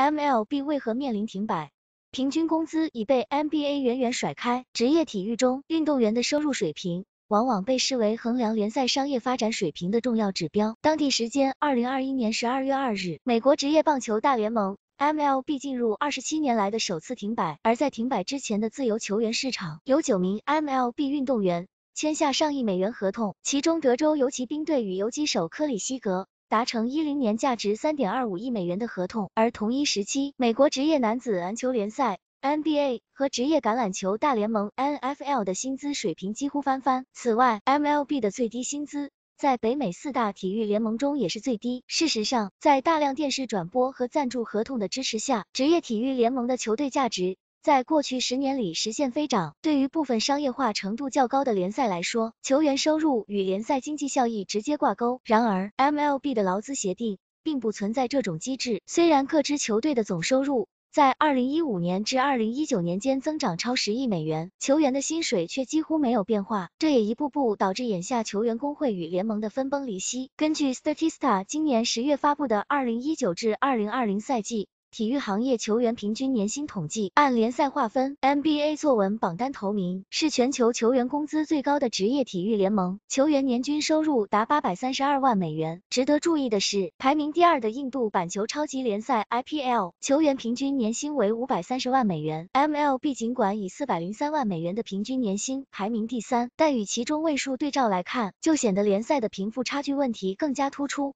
MLB 为何面临停摆？平均工资已被 NBA 远远甩开。职业体育中，运动员的收入水平往往被视为衡量联赛商业发展水平的重要指标。当地时间二零二一年十二月二日，美国职业棒球大联盟 MLB 进入二十七年来的首次停摆。而在停摆之前的自由球员市场，有九名 MLB 运动员签下上亿美元合同，其中德州游骑兵队与游击手科里希格。达成一零年价值三点二五亿美元的合同，而同一时期，美国职业男子篮球联赛 （NBA） 和职业橄榄球大联盟 （NFL） 的薪资水平几乎翻番。此外，MLB 的最低薪资在北美四大体育联盟中也是最低。事实上，在大量电视转播和赞助合同的支持下，职业体育联盟的球队价值。在过去十年里实现飞涨，对于部分商业化程度较高的联赛来说，球员收入与联赛经济效益直接挂钩。然而，MLB 的劳资协定并不存在这种机制。虽然各支球队的总收入在2015年至2019年间增长超十亿美元，球员的薪水却几乎没有变化，这也一步步导致眼下球员工会与联盟的分崩离析。根据 Statista 今年十月发布的2019至2020赛季。体育行业球员平均年薪统计，按联赛划分，NBA 作文榜单头名，是全球球员工资最高的职业体育联盟，球员年均收入达八百三十二万美元。值得注意的是，排名第二的印度板球超级联赛 IPL，球员平均年薪为五百三十万美元。MLB 尽管以四百零三万美元的平均年薪排名第三，但与其中位数对照来看，就显得联赛的贫富差距问题更加突出。